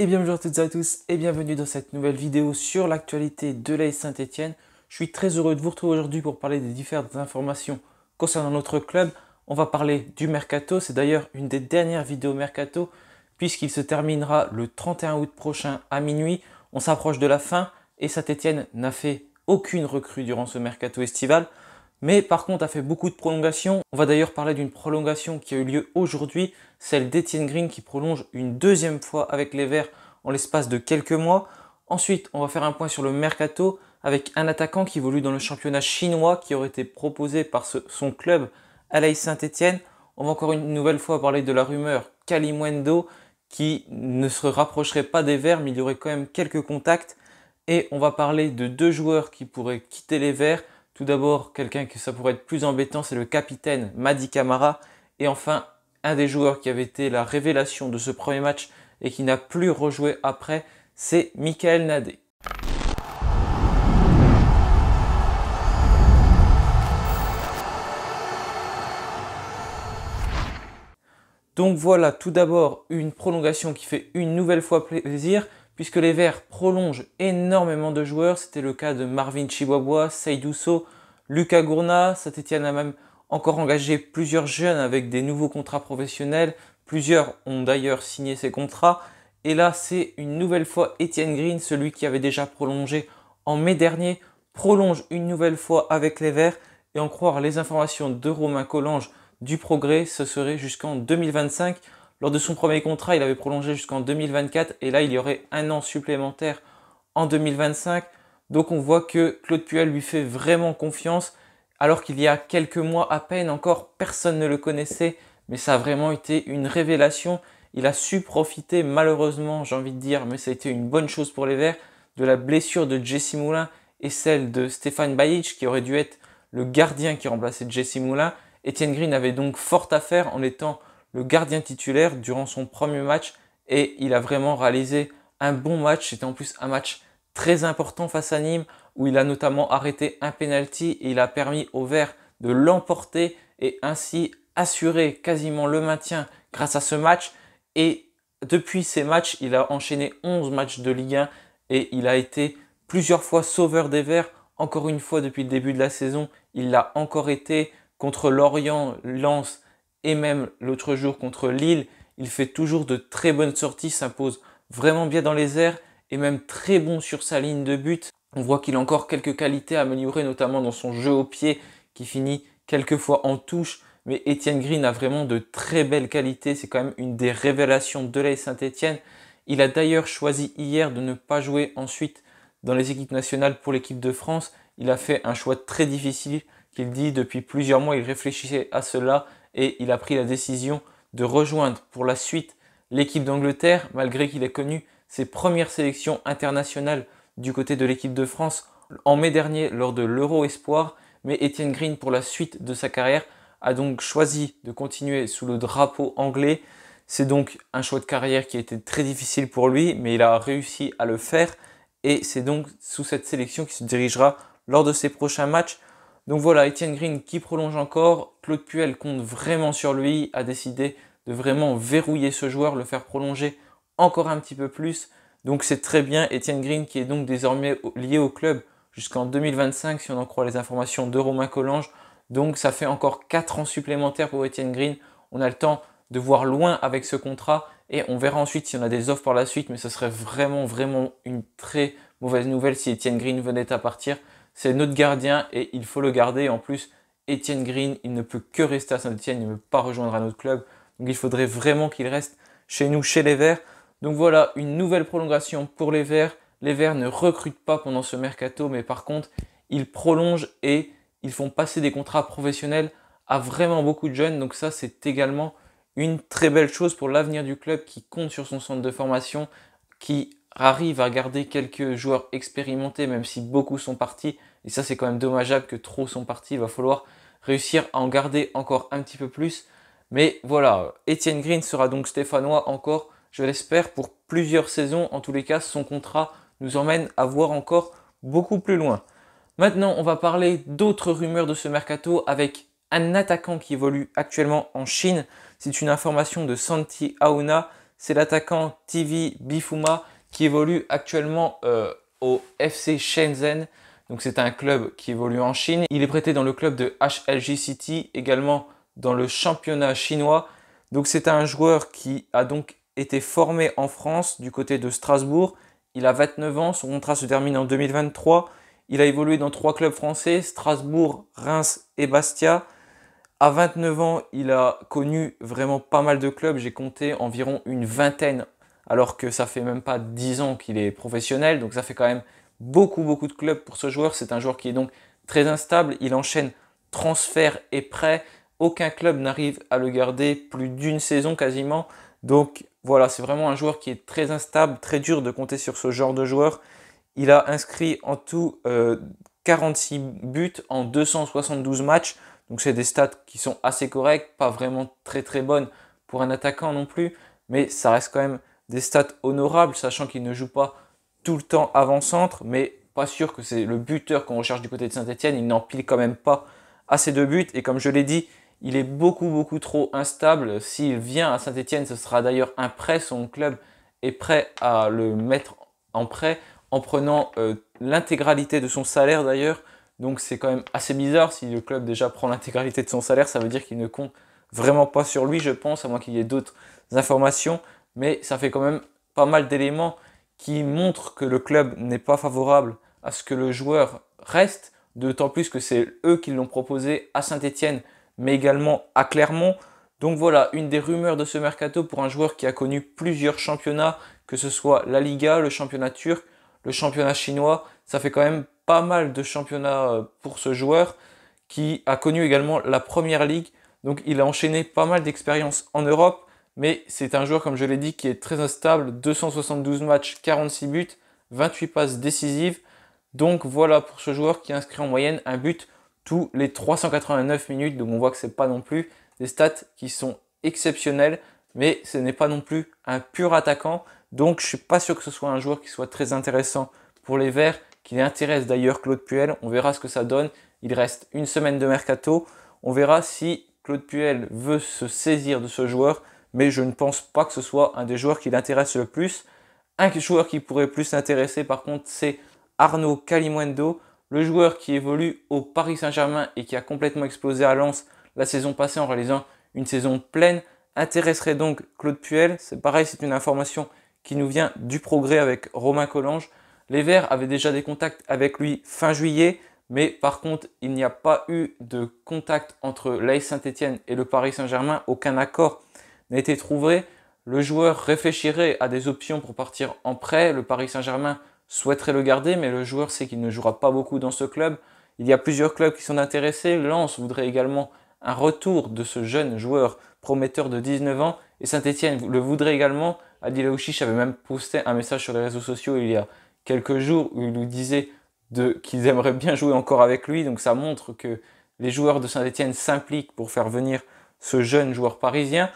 Et bien bonjour à toutes et à tous et bienvenue dans cette nouvelle vidéo sur l'actualité de l'AS Saint-Etienne. Je suis très heureux de vous retrouver aujourd'hui pour parler des différentes informations concernant notre club. On va parler du mercato, c'est d'ailleurs une des dernières vidéos mercato puisqu'il se terminera le 31 août prochain à minuit. On s'approche de la fin et Saint-Etienne n'a fait aucune recrue durant ce mercato estival mais par contre a fait beaucoup de prolongations. On va d'ailleurs parler d'une prolongation qui a eu lieu aujourd'hui, celle d'Etienne Green qui prolonge une deuxième fois avec les Verts en l'espace de quelques mois. Ensuite, on va faire un point sur le mercato avec un attaquant qui évolue dans le championnat chinois qui aurait été proposé par son club l'Aïs Saint-Etienne. On va encore une nouvelle fois parler de la rumeur Kalimwendo qui ne se rapprocherait pas des Verts mais il y aurait quand même quelques contacts. Et on va parler de deux joueurs qui pourraient quitter les Verts tout d'abord, quelqu'un que ça pourrait être plus embêtant, c'est le capitaine Madi Camara. Et enfin, un des joueurs qui avait été la révélation de ce premier match et qui n'a plus rejoué après, c'est Michael Nadé. Donc voilà, tout d'abord, une prolongation qui fait une nouvelle fois plaisir, puisque les Verts prolongent énormément de joueurs. C'était le cas de Marvin Chihuahua, Seydouso, Lucas Gourna, saint étienne a même encore engagé plusieurs jeunes avec des nouveaux contrats professionnels. Plusieurs ont d'ailleurs signé ces contrats. Et là, c'est une nouvelle fois Étienne Green, celui qui avait déjà prolongé en mai dernier, prolonge une nouvelle fois avec les Verts. Et en croire les informations de Romain Collange du Progrès, ce serait jusqu'en 2025. Lors de son premier contrat, il avait prolongé jusqu'en 2024 et là, il y aurait un an supplémentaire en 2025. Donc on voit que Claude Puel lui fait vraiment confiance, alors qu'il y a quelques mois à peine encore, personne ne le connaissait, mais ça a vraiment été une révélation. Il a su profiter, malheureusement, j'ai envie de dire, mais ça a été une bonne chose pour les Verts, de la blessure de Jesse Moulin et celle de Stéphane Baïich qui aurait dû être le gardien qui remplaçait Jesse Moulin. Étienne Green avait donc fort à faire en étant le gardien titulaire durant son premier match et il a vraiment réalisé un bon match. C'était en plus un match très important face à Nîmes où il a notamment arrêté un penalty et il a permis aux Verts de l'emporter et ainsi assurer quasiment le maintien grâce à ce match. Et depuis ces matchs, il a enchaîné 11 matchs de Ligue 1 et il a été plusieurs fois sauveur des Verts. Encore une fois, depuis le début de la saison, il l'a encore été contre Lorient, Lens et même l'autre jour contre Lille. Il fait toujours de très bonnes sorties, s'impose vraiment bien dans les airs et même très bon sur sa ligne de but. On voit qu'il a encore quelques qualités à améliorer, notamment dans son jeu au pied qui finit quelquefois en touche. Mais Etienne Green a vraiment de très belles qualités. C'est quand même une des révélations de l'AS saint etienne Il a d'ailleurs choisi hier de ne pas jouer ensuite dans les équipes nationales pour l'équipe de France. Il a fait un choix très difficile qu'il dit depuis plusieurs mois. Il réfléchissait à cela et il a pris la décision de rejoindre pour la suite l'équipe d'Angleterre, malgré qu'il ait connu ses premières sélections internationales du côté de l'équipe de France en mai dernier lors de l'Euro Espoir, mais Étienne Green, pour la suite de sa carrière, a donc choisi de continuer sous le drapeau anglais. C'est donc un choix de carrière qui a été très difficile pour lui, mais il a réussi à le faire, et c'est donc sous cette sélection qu'il se dirigera lors de ses prochains matchs. Donc voilà, Étienne Green qui prolonge encore, Claude Puel compte vraiment sur lui, a décidé vraiment verrouiller ce joueur, le faire prolonger encore un petit peu plus. Donc c'est très bien. Etienne Green qui est donc désormais lié au club jusqu'en 2025 si on en croit les informations de Romain Collange. Donc ça fait encore 4 ans supplémentaires pour Etienne Green. On a le temps de voir loin avec ce contrat et on verra ensuite si on a des offres par la suite. Mais ce serait vraiment vraiment une très mauvaise nouvelle si Etienne Green venait à partir. C'est notre gardien et il faut le garder. En plus, Etienne Green, il ne peut que rester à Saint-Etienne, il ne veut pas rejoindre un autre club. Donc il faudrait vraiment qu'il reste chez nous, chez les Verts. Donc voilà, une nouvelle prolongation pour les Verts. Les Verts ne recrutent pas pendant ce mercato, mais par contre, ils prolongent et ils font passer des contrats professionnels à vraiment beaucoup de jeunes. Donc ça, c'est également une très belle chose pour l'avenir du club qui compte sur son centre de formation, qui arrive à garder quelques joueurs expérimentés, même si beaucoup sont partis. Et ça, c'est quand même dommageable que trop sont partis. Il va falloir réussir à en garder encore un petit peu plus. Mais voilà, Etienne Green sera donc stéphanois encore, je l'espère, pour plusieurs saisons. En tous les cas, son contrat nous emmène à voir encore beaucoup plus loin. Maintenant, on va parler d'autres rumeurs de ce mercato avec un attaquant qui évolue actuellement en Chine. C'est une information de Santi Aouna. C'est l'attaquant TV Bifuma qui évolue actuellement euh, au FC Shenzhen. Donc c'est un club qui évolue en Chine. Il est prêté dans le club de HLG City, également dans le championnat chinois. Donc c'est un joueur qui a donc été formé en France du côté de Strasbourg. Il a 29 ans, son contrat se termine en 2023. Il a évolué dans trois clubs français, Strasbourg, Reims et Bastia. À 29 ans, il a connu vraiment pas mal de clubs, j'ai compté environ une vingtaine, alors que ça fait même pas 10 ans qu'il est professionnel, donc ça fait quand même beaucoup beaucoup de clubs pour ce joueur. C'est un joueur qui est donc très instable, il enchaîne transferts et prêts. Aucun club n'arrive à le garder plus d'une saison quasiment. Donc voilà, c'est vraiment un joueur qui est très instable, très dur de compter sur ce genre de joueur. Il a inscrit en tout 46 euh, buts en 272 matchs. Donc c'est des stats qui sont assez correctes, pas vraiment très très bonnes pour un attaquant non plus, mais ça reste quand même des stats honorables, sachant qu'il ne joue pas tout le temps avant-centre, mais pas sûr que c'est le buteur qu'on recherche du côté de Saint-Etienne, il n'empile quand même pas assez de buts, et comme je l'ai dit, il est beaucoup, beaucoup trop instable. S'il vient à Saint-Etienne, ce sera d'ailleurs un prêt. Son club est prêt à le mettre en prêt en prenant euh, l'intégralité de son salaire d'ailleurs. Donc c'est quand même assez bizarre si le club déjà prend l'intégralité de son salaire, ça veut dire qu'il ne compte vraiment pas sur lui, je pense, à moins qu'il y ait d'autres informations. Mais ça fait quand même pas mal d'éléments qui montrent que le club n'est pas favorable à ce que le joueur reste, d'autant plus que c'est eux qui l'ont proposé à Saint-Étienne mais également à Clermont. Donc voilà, une des rumeurs de ce mercato pour un joueur qui a connu plusieurs championnats, que ce soit la Liga, le championnat turc, le championnat chinois, ça fait quand même pas mal de championnats euh, pour ce joueur qui a connu également la Première Ligue. Donc il a enchaîné pas mal d'expériences en Europe, mais c'est un joueur, comme je l'ai dit, qui est très instable, 272 matchs, 46 buts, 28 passes décisives. Donc voilà pour ce joueur qui inscrit en moyenne un but tous les 389 minutes. Donc on voit que c'est pas non plus des stats qui sont exceptionnelles, mais ce n'est pas non plus un pur attaquant. Donc je suis pas sûr que ce soit un joueur qui soit très intéressant pour les Verts, qui intéresse d'ailleurs Claude Puel. On verra ce que ça donne. Il reste une semaine de mercato. On verra si Claude Puel veut se saisir de ce joueur, mais je ne pense pas que ce soit un des joueurs qui l'intéresse le plus. Un joueur qui pourrait plus l'intéresser par contre, c'est Arnaud Calimwendo, le joueur qui évolue au Paris Saint-Germain et qui a complètement explosé à Lens la saison passée en réalisant une saison pleine intéresserait donc Claude Puel. C'est pareil, c'est une information qui nous vient du progrès avec Romain Collange. Les Verts avaient déjà des contacts avec lui fin juillet, mais par contre, il n'y a pas eu de contact entre l'AS Saint-Etienne et le Paris Saint-Germain. Aucun accord n'a été trouvé. Le joueur réfléchirait à des options pour partir en prêt. Le Paris Saint-Germain souhaiterait le garder, mais le joueur sait qu'il ne jouera pas beaucoup dans ce club. Il y a plusieurs clubs qui sont intéressés. Lens voudrait également un retour de ce jeune joueur prometteur de 19 ans. Et saint étienne le voudrait également. Adil Aouchiche avait même posté un message sur les réseaux sociaux il y a quelques jours où il nous disait qu'ils aimeraient bien jouer encore avec lui. Donc ça montre que les joueurs de saint étienne s'impliquent pour faire venir ce jeune joueur parisien.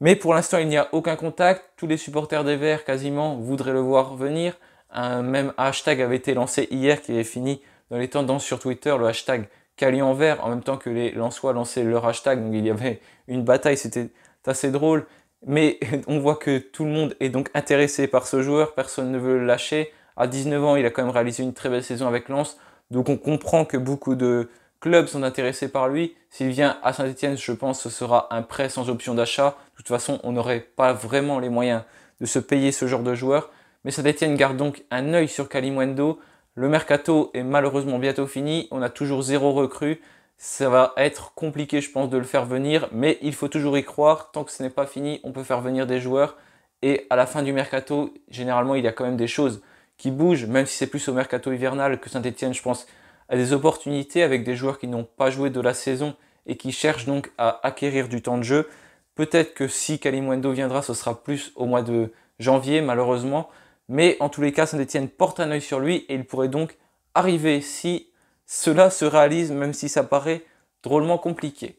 Mais pour l'instant, il n'y a aucun contact. Tous les supporters des Verts, quasiment, voudraient le voir venir. Un même hashtag avait été lancé hier qui avait fini dans les tendances sur Twitter, le hashtag Cali en vert, en même temps que les Lançois lançaient leur hashtag. Donc il y avait une bataille, c'était assez drôle. Mais on voit que tout le monde est donc intéressé par ce joueur, personne ne veut le lâcher. À 19 ans, il a quand même réalisé une très belle saison avec Lens. Donc on comprend que beaucoup de clubs sont intéressés par lui. S'il vient à Saint-Etienne, je pense que ce sera un prêt sans option d'achat. De toute façon, on n'aurait pas vraiment les moyens de se payer ce genre de joueur. Mais Saint-Etienne garde donc un œil sur Kalimwendo. Le mercato est malheureusement bientôt fini. On a toujours zéro recrue. Ça va être compliqué, je pense, de le faire venir. Mais il faut toujours y croire. Tant que ce n'est pas fini, on peut faire venir des joueurs. Et à la fin du mercato, généralement, il y a quand même des choses qui bougent, même si c'est plus au mercato hivernal que Saint-Etienne, je pense, à des opportunités avec des joueurs qui n'ont pas joué de la saison et qui cherchent donc à acquérir du temps de jeu. Peut-être que si Kalimwendo viendra, ce sera plus au mois de janvier, malheureusement mais en tous les cas, Saint-Etienne porte un œil sur lui et il pourrait donc arriver si cela se réalise, même si ça paraît drôlement compliqué.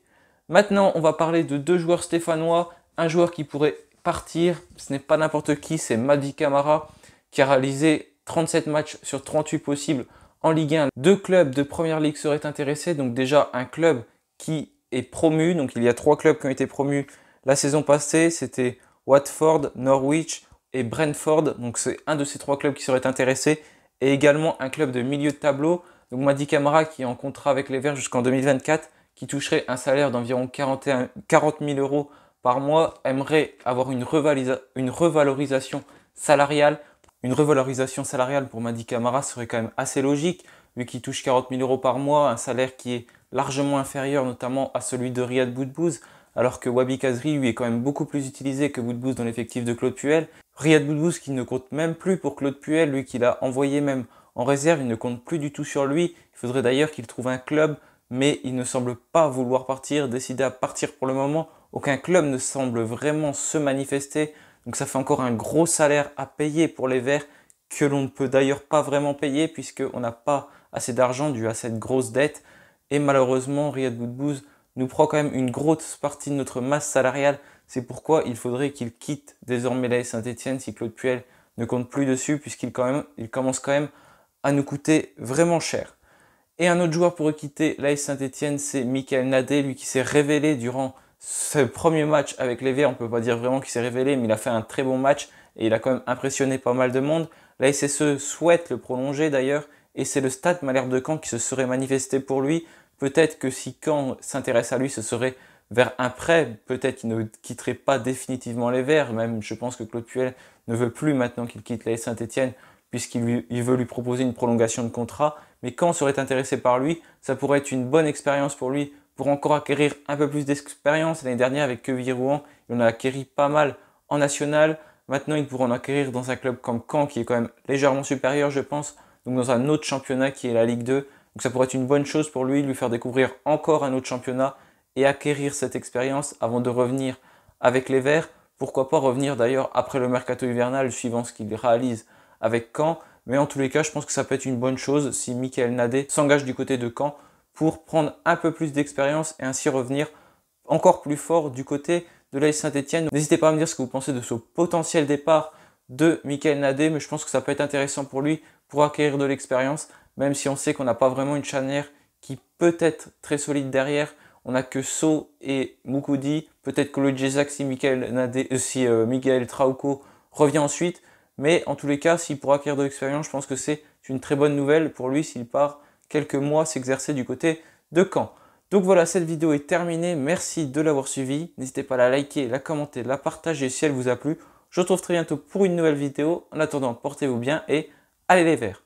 Maintenant, on va parler de deux joueurs stéphanois, un joueur qui pourrait partir, ce n'est pas n'importe qui, c'est Madi Camara, qui a réalisé 37 matchs sur 38 possibles en Ligue 1. Deux clubs de Première Ligue seraient intéressés, donc déjà un club qui est promu, donc il y a trois clubs qui ont été promus la saison passée, c'était Watford, Norwich, et Brentford. Donc c'est un de ces trois clubs qui serait intéressé, Et également un club de milieu de tableau. Donc Madi Camara qui est en contrat avec les Verts jusqu'en 2024, qui toucherait un salaire d'environ 40 000 euros par mois, aimerait avoir une, revalorisation salariale. Une revalorisation salariale pour Madi Camara serait quand même assez logique, vu qu'il touche 40 000 euros par mois, un salaire qui est largement inférieur notamment à celui de Riyad Boudbouz alors que Wabi Kazri lui est quand même beaucoup plus utilisé que Boudbouz dans l'effectif de Claude Puel. Riyad Boudbouz qui ne compte même plus pour Claude Puel, lui qui l'a envoyé même en réserve, il ne compte plus du tout sur lui. Il faudrait d'ailleurs qu'il trouve un club, mais il ne semble pas vouloir partir, décider à partir pour le moment. Aucun club ne semble vraiment se manifester, donc ça fait encore un gros salaire à payer pour les Verts que l'on ne peut d'ailleurs pas vraiment payer puisqu'on n'a pas assez d'argent dû à cette grosse dette. Et malheureusement, Riyad Boudbouz nous prend quand même une grosse partie de notre masse salariale. C'est pourquoi il faudrait qu'il quitte désormais l'AS Saint-Etienne si Claude Puel ne compte plus dessus, puisqu'il il commence quand même à nous coûter vraiment cher. Et un autre joueur pour quitter l'AS Saint-Etienne, c'est Michael Nadé, lui qui s'est révélé durant ce premier match avec les Verts. On ne peut pas dire vraiment qu'il s'est révélé, mais il a fait un très bon match et il a quand même impressionné pas mal de monde. La SSE souhaite le prolonger d'ailleurs, et c'est le Stade Malherbe de Caen qui se serait manifesté pour lui. Peut-être que si Caen s'intéresse à lui, ce serait vers un prêt. Peut-être qu'il ne quitterait pas définitivement les Verts. Même, je pense que Claude Puel ne veut plus maintenant qu'il quitte la Saint-Etienne, puisqu'il veut lui proposer une prolongation de contrat. Mais Caen serait intéressé par lui. Ça pourrait être une bonne expérience pour lui, pour encore acquérir un peu plus d'expérience. L'année dernière, avec Quevilly-Rouen, il en a acquéri pas mal en national. Maintenant, il pourra en acquérir dans un club comme Caen, qui est quand même légèrement supérieur, je pense. Donc dans un autre championnat qui est la Ligue 2. Donc ça pourrait être une bonne chose pour lui, lui faire découvrir encore un autre championnat et acquérir cette expérience avant de revenir avec les Verts. Pourquoi pas revenir d'ailleurs après le mercato hivernal, suivant ce qu'il réalise avec Caen. Mais en tous les cas, je pense que ça peut être une bonne chose si Michael Nadé s'engage du côté de Caen pour prendre un peu plus d'expérience et ainsi revenir encore plus fort du côté de l'AS Saint-Etienne. N'hésitez pas à me dire ce que vous pensez de ce potentiel départ de Michael Nadé, mais je pense que ça peut être intéressant pour lui pour acquérir de l'expérience même si on sait qu'on n'a pas vraiment une charnière qui peut être très solide derrière. On n'a que So et Mukudi. Peut-être que le Jezak si Michael, euh, euh, Miguel Trauco revient ensuite. Mais en tous les cas, s'il pourra acquérir de l'expérience, je pense que c'est une très bonne nouvelle pour lui s'il part quelques mois s'exercer du côté de Caen. Donc voilà, cette vidéo est terminée. Merci de l'avoir suivi. N'hésitez pas à la liker, la commenter, la partager si elle vous a plu. Je vous retrouve très bientôt pour une nouvelle vidéo. En attendant, portez-vous bien et allez les verts